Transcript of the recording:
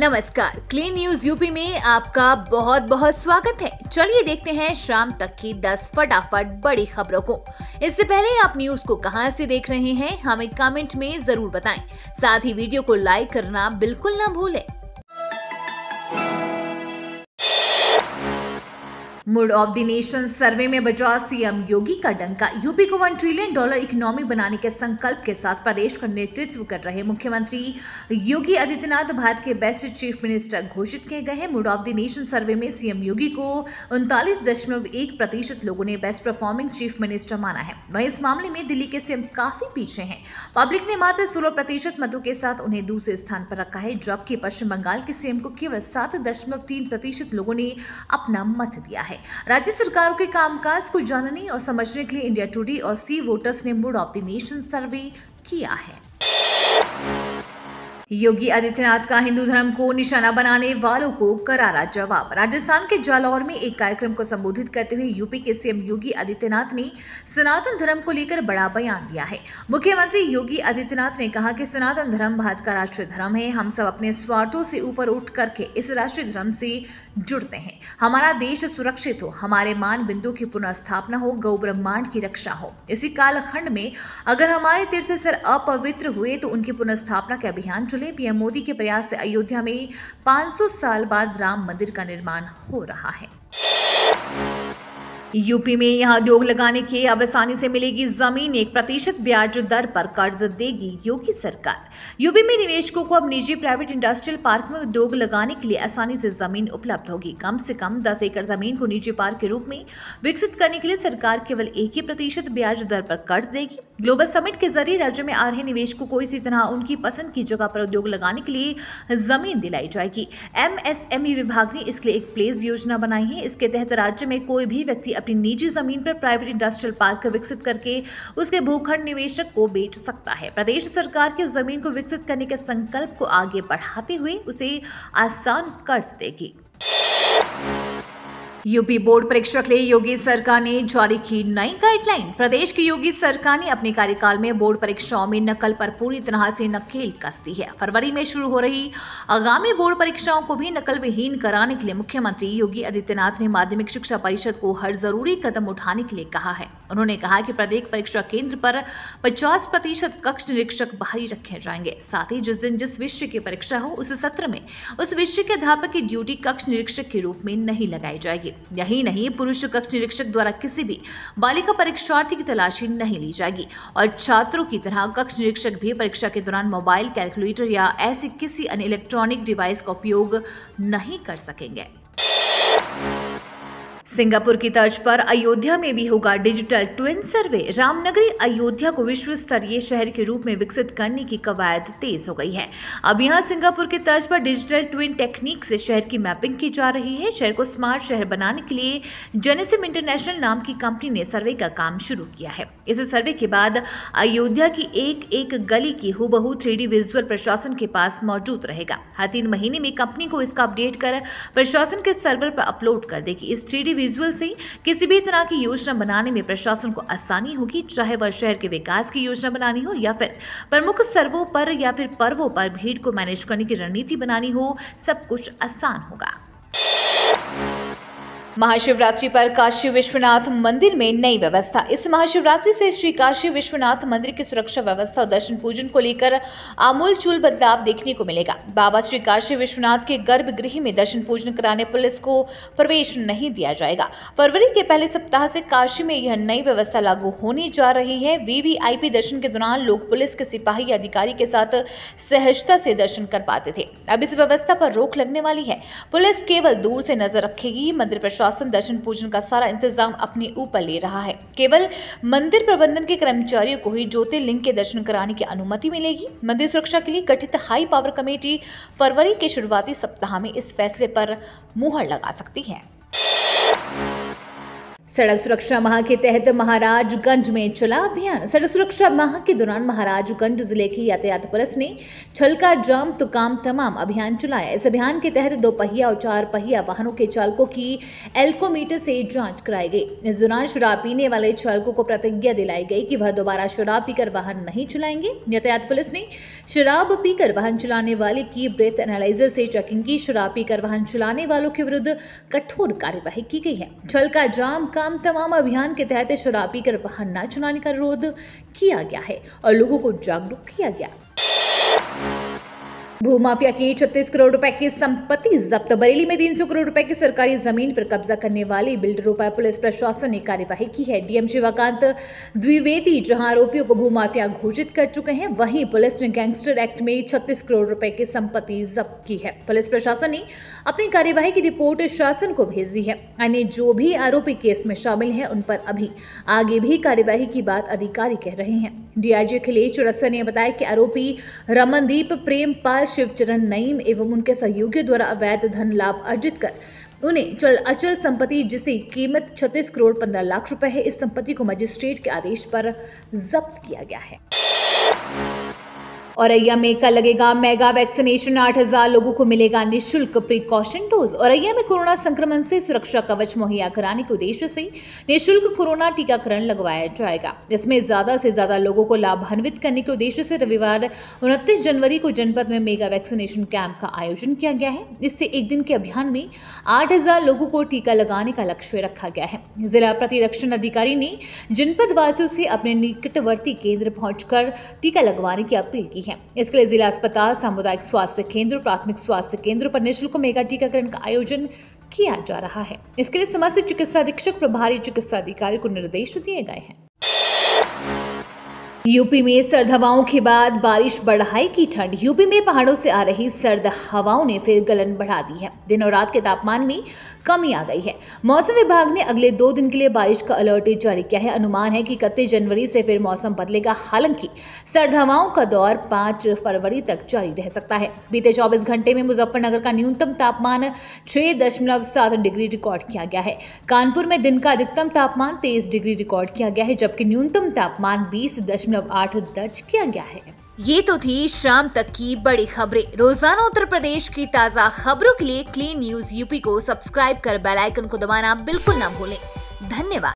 नमस्कार clean news UP में आपका बहुत बहुत स्वागत है चलिए देखते हैं शाम तक की 10 फटाफट बड़ी खबरों को इससे पहले आप न्यूज को कहां से देख रहे हैं हमें कमेंट में जरूर बताएं साथ ही वीडियो को लाइक करना बिल्कुल ना भूलें mood of the nation survey में बजा सीएम योगी का डंका यूपी को वन ट्रिलियन डॉलर इकोनॉमी बनाने के संकल्प के साथ प्रदेश का नेतृत्व कर रहे मुख्यमंत्री योगी आदित्यनाथ भारत के बेस्ट चीफ मिनिस्टर घोषित किए गए हैं mood of the nation survey में सीएम योगी को उनतालीस दशमलव एक प्रतिशत लोगों ने बेस्ट परफॉर्मिंग चीफ मिनिस्टर माना है वहीं इस मामले में दिल्ली के सीएम काफी पीछे हैं पब्लिक ने मात्र सोलह प्रतिशत मतों के साथ उन्हें दूसरे स्थान पर रखा है जबकि पश्चिम बंगाल के सीएम को केवल सात दशमलव तीन प्रतिशत लोगों ने अपना मत दिया है है राज्य सरकारों के कामकाज को जानने और समझने के लिए इंडिया टुडे और सी वोटर्स ने mood of the nation survey किया है योगी आदित्यनाथ का हिंदू धर्म को निशाना बनाने वालों को करारा जवाब राजस्थान के जालौर में एक कार्यक्रम को संबोधित करते हुए यूपी के सीएम योगी आदित्यनाथ ने सनातन धर्म को लेकर बड़ा बयान दिया है मुख्यमंत्री योगी आदित्यनाथ ने कहा कि सनातन धर्म भारत का राष्ट्रीय धर्म है हम सब अपने स्वार्थों से ऊपर उठ करके इस राष्ट्रीय धर्म से जुड़ते हैं हमारा देश सुरक्षित हो हमारे मान बिंदु की पुनर्स्थापना हो गौ ब्रह्मांड की रक्षा हो इसी कालखंड में अगर हमारे तीर्थ तीर्थस्थल अपवित्र हुए तो उनकी पुनर्स्थापना के अभियान सुने पीएम मोदी के प्रयास से अयोध्या में 500 साल बाद राम मंदिर का निर्माण हो रहा है यूपी में यहां उद्योग लगाने के अब आसानी से मिलेगी जमीन एक प्रतिशत ब्याज दर पर कर्ज देगी योगी सरकार यूपी में निवेशकों को अब निजी प्राइवेट इंडस्ट्रियल पार्क में उद्योग लगाने के लिए आसानी से जमीन उपलब्ध होगी कम से कम 10 एकड़ जमीन को निजी पार्क के रूप में विकसित करने के लिए सरकार केवल एक ही प्रतिशत ब्याज दर पर कर्ज देगी ग्लोबल समिट के जरिए राज्य में आ रहे निवेशकों को इसी तरह उनकी पसंद की जगह पर उद्योग लगाने के लिए जमीन दिलाई जाएगी एमएसएमई विभाग ने इसके लिए एक प्लेस योजना बनाई है इसके तहत राज्य में कोई भी व्यक्ति अपनी निजी जमीन पर प्राइवेट इंडस्ट्रियल पार्क विकसित करके उसके भूखंड निवेशक को बेच सकता है प्रदेश सरकार की उस जमीन को विकसित करने के संकल्प को आगे बढ़ाते हुए उसे आसान कर्ज देगी यूपी बोर्ड परीक्षा के लिए योगी सरकार ने जारी की नई गाइडलाइन प्रदेश की योगी सरकार ने अपने कार्यकाल में बोर्ड परीक्षाओं में नकल पर पूरी तरह से नकेल कस दी है फरवरी में शुरू हो रही आगामी बोर्ड परीक्षाओं को भी नकल विहीन कराने के लिए मुख्यमंत्री योगी आदित्यनाथ ने माध्यमिक शिक्षा परिषद को हर जरूरी कदम उठाने के लिए कहा है उन्होंने कहा कि प्रत्येक परीक्षा केंद्र पर 50 प्रतिशत कक्ष निरीक्षक बाहरी रखे जाएंगे साथ ही जिस दिन जिस विषय की परीक्षा हो उस सत्र में उस विषय के अध्यापक की ड्यूटी कक्ष निरीक्षक के रूप में नहीं लगाई जाएगी यही नहीं पुरुष कक्ष निरीक्षक द्वारा किसी भी बालिका परीक्षार्थी की तलाशी नहीं ली जाएगी और छात्रों की तरह कक्ष निरीक्षक भी परीक्षा के दौरान मोबाइल कैलकुलेटर या ऐसे किसी अन्य इलेक्ट्रॉनिक डिवाइस का उपयोग नहीं कर सकेंगे सिंगापुर की तर्ज पर अयोध्या में भी होगा digital twin survey Ramnagari Ayodhya को विश्व स्तरीय शहर के रूप में विकसित करने की कवायद तेज हो गई है अब यहां सिंगापुर की तर्ज पर डिजिटल ट्विन टेक्निक से शहर की मैपिंग की जा रही है शहर को स्मार्ट शहर बनाने के लिए जेनेसिम इंटरनेशनल नाम की कंपनी ने सर्वे का काम शुरू किया है इस सर्वे के बाद अयोध्या की एक एक गली की हुबहू थ्री विजुअल प्रशासन के पास मौजूद रहेगा हर तीन महीने में कंपनी को इसका अपडेट कर प्रशासन के सर्वर पर अपलोड कर देगी इस थ्री विजुअल से किसी भी तरह की योजना बनाने में प्रशासन को आसानी होगी चाहे वह शहर के विकास की योजना बनानी हो या फिर प्रमुख सर्वों पर या फिर पर्वों पर भीड़ को मैनेज करने की रणनीति बनानी हो सब कुछ आसान होगा महाशिवरात्रि पर काशी विश्वनाथ मंदिर में नई व्यवस्था इस महाशिवरात्रि से श्री काशी विश्वनाथ मंदिर की सुरक्षा व्यवस्था और दर्शन पूजन को लेकर आमूल चूल बदलाव देखने को मिलेगा बाबा श्री काशी विश्वनाथ के गर्भगृह में दर्शन पूजन कराने पुलिस को प्रवेश नहीं दिया जाएगा फरवरी के पहले सप्ताह से काशी में यह नई व्यवस्था लागू होने जा रही है वीवीआईपी दर्शन के दौरान लोग पुलिस के सिपाही अधिकारी के साथ सहजता से दर्शन कर पाते थे अब इस व्यवस्था पर रोक लगने वाली है पुलिस केवल दूर से नजर रखेगी मंदिर प्रशासन प्रशासन दर्शन पूजन का सारा इंतजाम अपने ऊपर ले रहा है केवल मंदिर प्रबंधन के कर्मचारियों को ही ज्योतिर्लिंग के दर्शन कराने की अनुमति मिलेगी मंदिर सुरक्षा के लिए गठित हाई पावर कमेटी फरवरी के शुरुआती सप्ताह में इस फैसले पर मुहर लगा सकती है सड़क सुरक्षा माह के तहत महाराजगंज में चला अभियान सड़क सुरक्षा माह के दौरान महाराजगंज जिले की यातायात पुलिस ने छलका जाम तो काम तमाम अभियान चलाया इस अभियान के तहत दो पहिया और चार पहिया वाहनों के चालकों की एल्कोमीटर से जांच कराई गई इस दौरान शराब पीने वाले चालकों को प्रतिज्ञा दिलाई गई कि वह दोबारा शराब पीकर वाहन नहीं चलाएंगे यातायात पुलिस ने शराब पीकर वाहन चलाने वाले की ब्रेथ एनालाइजर से चेकिंग की शराब पीकर वाहन चलाने वालों के विरुद्ध कठोर कार्यवाही की गई है छलका जाम का तमाम तमाम अभियान के तहत शराब पीकर बाहर न चुनाने का अनुरोध किया गया है और लोगों को जागरूक किया गया भूमाफिया की छत्तीस करोड़ रुपए की संपत्ति जब्त बरेली में तीन सौ करोड़ रुपए की सरकारी जमीन पर कब्जा करने वाले बिल्डरों पर पुलिस प्रशासन ने कार्यवाही की है डीएम शिवाकांत द्विवेदी जहां आरोपियों को भूमाफिया घोषित कर चुके हैं वहीं पुलिस ने गैंगस्टर एक्ट में छत्तीस करोड़ रुपए की संपत्ति जब्त की है पुलिस प्रशासन ने अपनी कार्यवाही की रिपोर्ट शासन को भेज दी है अन्य जो भी आरोपी केस में शामिल है उन पर अभी आगे भी कार्यवाही की बात अधिकारी कह रहे हैं डीआईजी अखिलेश चौरसा ने बताया कि आरोपी रमनदीप प्रेमपाल शिवचरण नईम एवं उनके सहयोगियों द्वारा अवैध धन लाभ अर्जित कर उन्हें चल अचल संपत्ति जिसे कीमत 36 करोड़ 15 लाख रुपए है इस संपत्ति को मजिस्ट्रेट के आदेश पर जब्त किया गया है औरैया में कल लगेगा मेगा वैक्सीनेशन आठ हजार लोगों को मिलेगा निःशुल्क प्रिकॉशन डोज औरैया में कोरोना संक्रमण से सुरक्षा कवच मुहैया कराने के उद्देश्य से निःशुल्क कोरोना टीकाकरण लगवाया जाएगा जिसमें ज्यादा से ज्यादा लोगों को लाभान्वित करने के उद्देश्य से रविवार उनतीस जनवरी को जनपद में मेगा वैक्सीनेशन कैंप का आयोजन किया गया है इससे एक दिन के अभियान में आठ लोगों को टीका लगाने का लक्ष्य रखा गया है जिला प्रतिरक्षण अधिकारी ने जनपद वासियों से अपने निकटवर्ती केंद्र पहुंचकर टीका लगवाने की अपील की है है इसके लिए जिला अस्पताल सामुदायिक स्वास्थ्य केंद्र प्राथमिक स्वास्थ्य केंद्र पर निःशुल्क मेगा टीकाकरण का आयोजन किया जा रहा है इसके लिए समस्त चिकित्सा अधीक्षक प्रभारी चिकित्सा अधिकारी को निर्देश दिए गए हैं यूपी में सर्द हवाओं के बाद बारिश बढ़ाई की ठंड यूपी में पहाड़ों से आ रही सर्द हवाओं ने फिर गलन बढ़ा दी है दिन और रात के तापमान में कमी आ गई है मौसम विभाग ने अगले दो दिन के लिए बारिश का अलर्ट जारी किया है अनुमान है कि इकतीस जनवरी से फिर मौसम बदलेगा हालांकि सर्द हवाओं का दौर पांच फरवरी तक जारी रह सकता है बीते चौबीस घंटे में मुजफ्फरनगर का न्यूनतम तापमान छह डिग्री रिकॉर्ड किया गया है कानपुर में दिन का अधिकतम तापमान तेईस डिग्री रिकॉर्ड किया गया है जबकि न्यूनतम तापमान बीस आठ दर्ज किया गया है ये तो थी शाम तक की बड़ी खबरें रोजाना उत्तर प्रदेश की ताज़ा खबरों के लिए क्लीन न्यूज यूपी को सब्सक्राइब कर बेल आइकन को दबाना बिल्कुल ना भूलें धन्यवाद